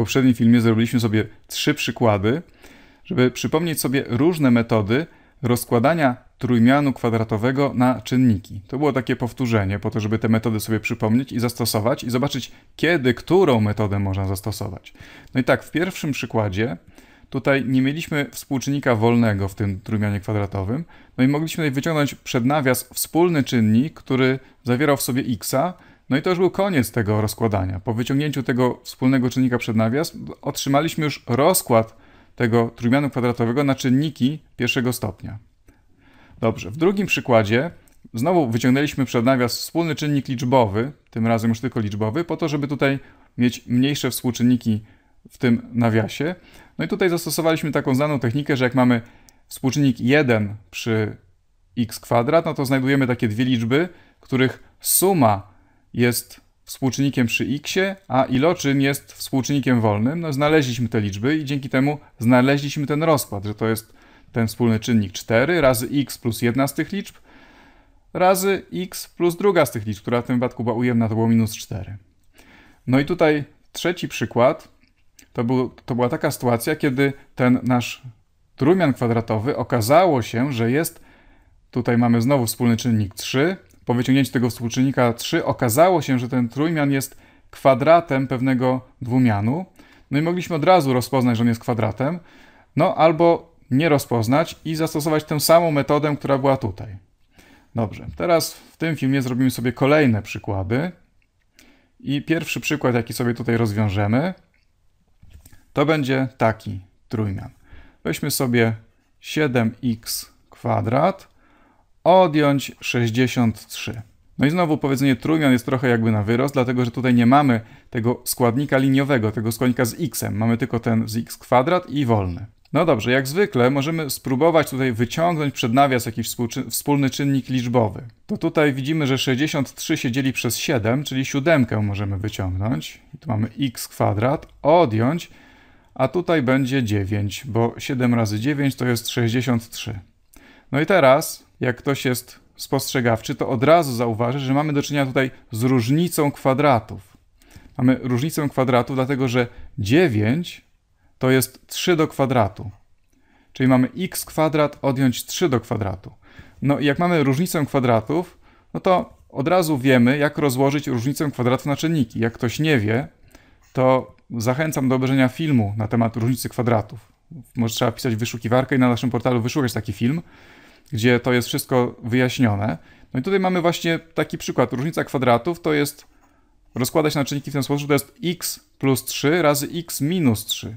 poprzednim filmie zrobiliśmy sobie trzy przykłady, żeby przypomnieć sobie różne metody rozkładania trójmianu kwadratowego na czynniki. To było takie powtórzenie po to, żeby te metody sobie przypomnieć i zastosować i zobaczyć, kiedy którą metodę można zastosować. No i tak, w pierwszym przykładzie tutaj nie mieliśmy współczynnika wolnego w tym trójmianie kwadratowym, no i mogliśmy tutaj wyciągnąć przed nawias wspólny czynnik, który zawierał w sobie x. No i to już był koniec tego rozkładania. Po wyciągnięciu tego wspólnego czynnika przed nawias otrzymaliśmy już rozkład tego trójmianu kwadratowego na czynniki pierwszego stopnia. Dobrze, w drugim przykładzie znowu wyciągnęliśmy przed nawias wspólny czynnik liczbowy, tym razem już tylko liczbowy, po to, żeby tutaj mieć mniejsze współczynniki w tym nawiasie. No i tutaj zastosowaliśmy taką znaną technikę, że jak mamy współczynnik 1 przy x kwadrat, no to znajdujemy takie dwie liczby, których suma jest współczynnikiem przy x, a iloczyn jest współczynnikiem wolnym. No, znaleźliśmy te liczby i dzięki temu znaleźliśmy ten rozkład, że to jest ten wspólny czynnik 4 razy x plus jedna z tych liczb razy x plus druga z tych liczb, która w tym wypadku była ujemna, to było minus 4. No i tutaj trzeci przykład to, był, to była taka sytuacja, kiedy ten nasz trójmian kwadratowy okazało się, że jest, tutaj mamy znowu wspólny czynnik 3, po wyciągnięciu tego współczynnika 3 okazało się, że ten trójmian jest kwadratem pewnego dwumianu. No i mogliśmy od razu rozpoznać, że on jest kwadratem, no albo nie rozpoznać i zastosować tę samą metodę, która była tutaj. Dobrze, teraz w tym filmie zrobimy sobie kolejne przykłady. I pierwszy przykład, jaki sobie tutaj rozwiążemy, to będzie taki trójmian. Weźmy sobie 7x kwadrat odjąć 63. No i znowu powiedzenie trójmian jest trochę jakby na wyrost, dlatego że tutaj nie mamy tego składnika liniowego, tego składnika z x, mamy tylko ten z x kwadrat i wolny. No dobrze, jak zwykle możemy spróbować tutaj wyciągnąć przed nawias jakiś wspólny czynnik liczbowy. To tutaj widzimy, że 63 się dzieli przez 7, czyli siódemkę możemy wyciągnąć. I tu mamy x kwadrat, odjąć, a tutaj będzie 9, bo 7 razy 9 to jest 63. No i teraz jak ktoś jest spostrzegawczy, to od razu zauważy, że mamy do czynienia tutaj z różnicą kwadratów. Mamy różnicę kwadratu, dlatego że 9 to jest 3 do kwadratu. Czyli mamy x kwadrat odjąć 3 do kwadratu. No i jak mamy różnicę kwadratów, no to od razu wiemy, jak rozłożyć różnicę kwadratów na czynniki. Jak ktoś nie wie, to zachęcam do obejrzenia filmu na temat różnicy kwadratów. Może trzeba pisać wyszukiwarkę i na naszym portalu wyszukać taki film gdzie to jest wszystko wyjaśnione. No i tutaj mamy właśnie taki przykład. Różnica kwadratów to jest rozkładać na czynniki w ten sposób, że to jest x plus 3 razy x minus 3.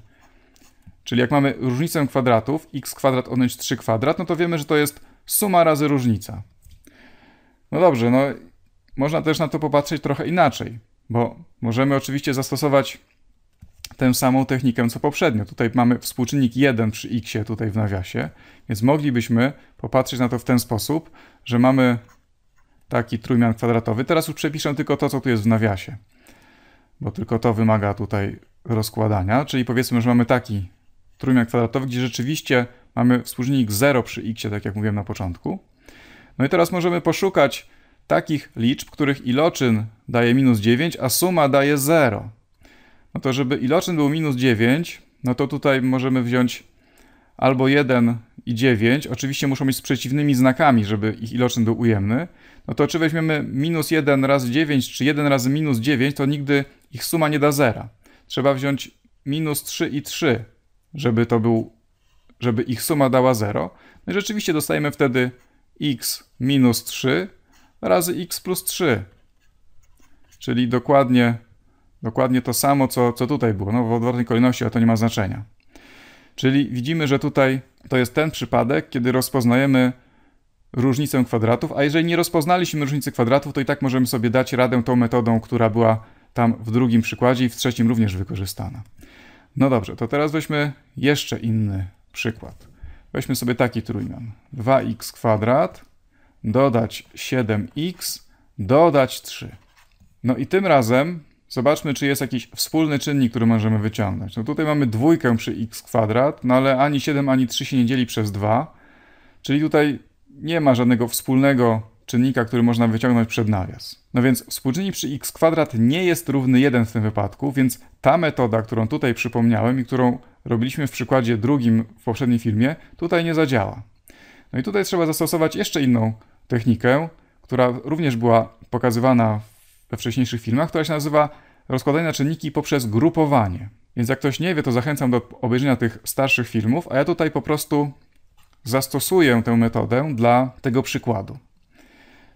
Czyli jak mamy różnicę kwadratów, x kwadrat odjąć 3 kwadrat, no to wiemy, że to jest suma razy różnica. No dobrze, no można też na to popatrzeć trochę inaczej, bo możemy oczywiście zastosować tę samą technikę co poprzednio. Tutaj mamy współczynnik 1 przy x tutaj w nawiasie, więc moglibyśmy popatrzeć na to w ten sposób, że mamy taki trójmian kwadratowy. Teraz już przepiszę tylko to, co tu jest w nawiasie, bo tylko to wymaga tutaj rozkładania, czyli powiedzmy, że mamy taki trójmian kwadratowy, gdzie rzeczywiście mamy współczynnik 0 przy x, tak jak mówiłem na początku. No i teraz możemy poszukać takich liczb, których iloczyn daje minus 9, a suma daje 0 no to żeby iloczyn był minus 9, no to tutaj możemy wziąć albo 1 i 9. Oczywiście muszą być z przeciwnymi znakami, żeby ich iloczyn był ujemny. No to czy weźmiemy minus 1 razy 9, czy 1 razy minus 9, to nigdy ich suma nie da zera. Trzeba wziąć minus 3 i 3, żeby to był, żeby ich suma dała 0. No i rzeczywiście dostajemy wtedy x minus 3 razy x plus 3. Czyli dokładnie Dokładnie to samo, co, co tutaj było. No w odwrotnej kolejności, ale to nie ma znaczenia. Czyli widzimy, że tutaj to jest ten przypadek, kiedy rozpoznajemy różnicę kwadratów, a jeżeli nie rozpoznaliśmy różnicy kwadratów, to i tak możemy sobie dać radę tą metodą, która była tam w drugim przykładzie i w trzecim również wykorzystana. No dobrze, to teraz weźmy jeszcze inny przykład. Weźmy sobie taki trójmian. 2x kwadrat, dodać 7x, dodać 3. No i tym razem Zobaczmy, czy jest jakiś wspólny czynnik, który możemy wyciągnąć. No tutaj mamy dwójkę przy x kwadrat, no ale ani 7, ani 3 się nie dzieli przez 2, czyli tutaj nie ma żadnego wspólnego czynnika, który można wyciągnąć przed nawias. No więc współczynnik przy x kwadrat nie jest równy 1 w tym wypadku, więc ta metoda, którą tutaj przypomniałem i którą robiliśmy w przykładzie drugim w poprzednim filmie, tutaj nie zadziała. No i tutaj trzeba zastosować jeszcze inną technikę, która również była pokazywana we wcześniejszych filmach, która się nazywa rozkładanie na czynniki poprzez grupowanie. Więc jak ktoś nie wie, to zachęcam do obejrzenia tych starszych filmów, a ja tutaj po prostu zastosuję tę metodę dla tego przykładu.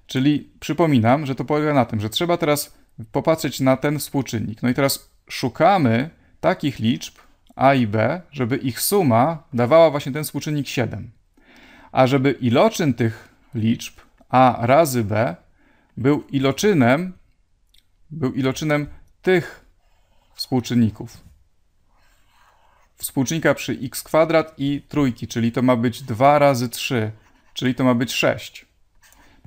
Czyli przypominam, że to polega na tym, że trzeba teraz popatrzeć na ten współczynnik. No i teraz szukamy takich liczb A i B, żeby ich suma dawała właśnie ten współczynnik 7. A żeby iloczyn tych liczb A razy B był iloczynem, był iloczynem tych współczynników. Współczynnika przy x kwadrat i trójki, czyli to ma być 2 razy 3, czyli to ma być 6.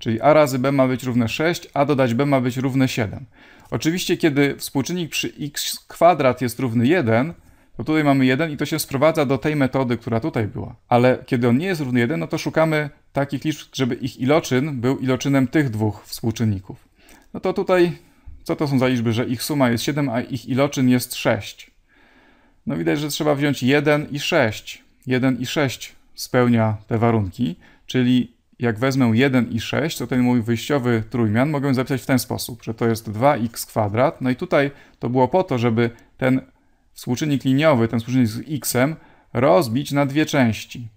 Czyli a razy b ma być równe 6, a dodać b ma być równe 7. Oczywiście, kiedy współczynnik przy x kwadrat jest równy 1, to tutaj mamy 1 i to się sprowadza do tej metody, która tutaj była. Ale kiedy on nie jest równy 1, no to szukamy takich liczb, żeby ich iloczyn był iloczynem tych dwóch współczynników. No to tutaj co to są za liczby, że ich suma jest 7, a ich iloczyn jest 6? No widać, że trzeba wziąć 1 i 6. 1 i 6 spełnia te warunki, czyli jak wezmę 1 i 6, to ten mój wyjściowy trójmian mogę zapisać w ten sposób, że to jest 2x kwadrat. No i tutaj to było po to, żeby ten współczynnik liniowy, ten współczynnik z xem rozbić na dwie części.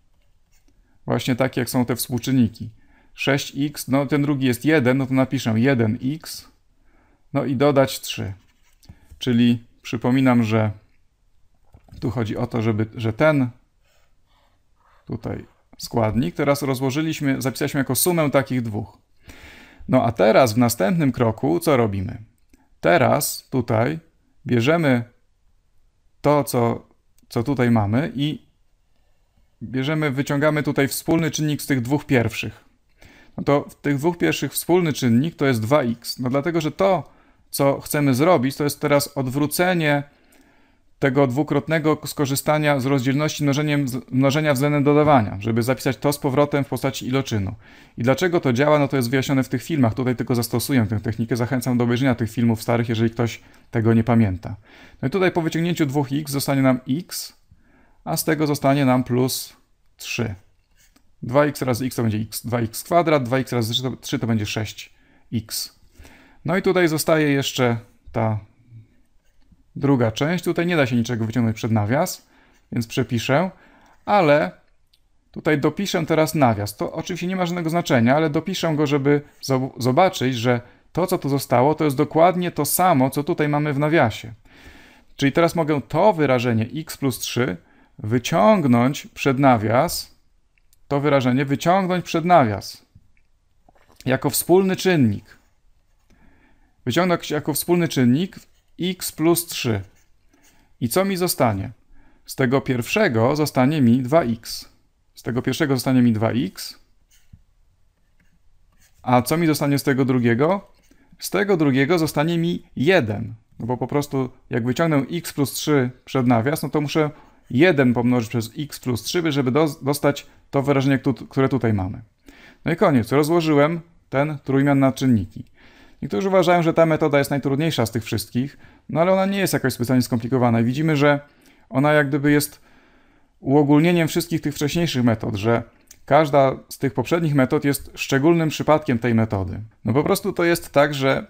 Właśnie tak, jak są te współczynniki. 6x, no ten drugi jest 1, no to napiszę 1x no i dodać 3. Czyli przypominam, że tu chodzi o to, żeby, że ten tutaj składnik teraz rozłożyliśmy, zapisaliśmy jako sumę takich dwóch. No a teraz w następnym kroku co robimy? Teraz tutaj bierzemy to, co, co tutaj mamy i bierzemy, wyciągamy tutaj wspólny czynnik z tych dwóch pierwszych. No to w tych dwóch pierwszych wspólny czynnik to jest 2x. No dlatego, że to co chcemy zrobić, to jest teraz odwrócenie tego dwukrotnego skorzystania z rozdzielności mnożeniem, mnożenia względem dodawania, żeby zapisać to z powrotem w postaci iloczynu. I dlaczego to działa, no to jest wyjaśnione w tych filmach. Tutaj tylko zastosuję tę technikę. Zachęcam do obejrzenia tych filmów starych, jeżeli ktoś tego nie pamięta. No i tutaj po wyciągnięciu 2x zostanie nam x, a z tego zostanie nam plus 3. 2x razy x to będzie x, 2x kwadrat, 2x razy 3 to, 3 to będzie 6x. No i tutaj zostaje jeszcze ta druga część. Tutaj nie da się niczego wyciągnąć przed nawias, więc przepiszę, ale tutaj dopiszę teraz nawias. To oczywiście nie ma żadnego znaczenia, ale dopiszę go, żeby zobaczyć, że to, co tu zostało, to jest dokładnie to samo, co tutaj mamy w nawiasie. Czyli teraz mogę to wyrażenie x plus 3 wyciągnąć przed nawias, to wyrażenie wyciągnąć przed nawias jako wspólny czynnik wyciągnąć jako wspólny czynnik x plus 3. I co mi zostanie? Z tego pierwszego zostanie mi 2x. Z tego pierwszego zostanie mi 2x. A co mi zostanie z tego drugiego? Z tego drugiego zostanie mi 1. No bo po prostu jak wyciągnę x plus 3 przed nawias, no to muszę 1 pomnożyć przez x plus 3, żeby do, dostać to wyrażenie, które tutaj mamy. No i koniec. Rozłożyłem ten trójmian na czynniki. Niektórzy uważają, że ta metoda jest najtrudniejsza z tych wszystkich, no ale ona nie jest jakoś specjalnie skomplikowana. widzimy, że ona jak gdyby jest uogólnieniem wszystkich tych wcześniejszych metod, że każda z tych poprzednich metod jest szczególnym przypadkiem tej metody. No po prostu to jest tak, że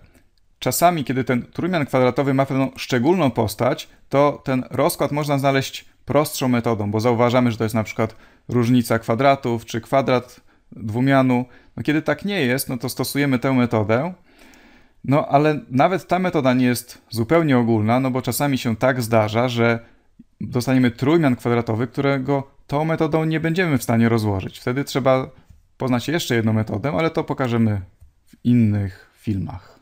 czasami, kiedy ten trójmian kwadratowy ma pewną szczególną postać, to ten rozkład można znaleźć prostszą metodą, bo zauważamy, że to jest na przykład różnica kwadratów czy kwadrat dwumianu. No kiedy tak nie jest, no to stosujemy tę metodę, no ale nawet ta metoda nie jest zupełnie ogólna, no bo czasami się tak zdarza, że dostaniemy trójmian kwadratowy, którego tą metodą nie będziemy w stanie rozłożyć. Wtedy trzeba poznać jeszcze jedną metodę, ale to pokażemy w innych filmach.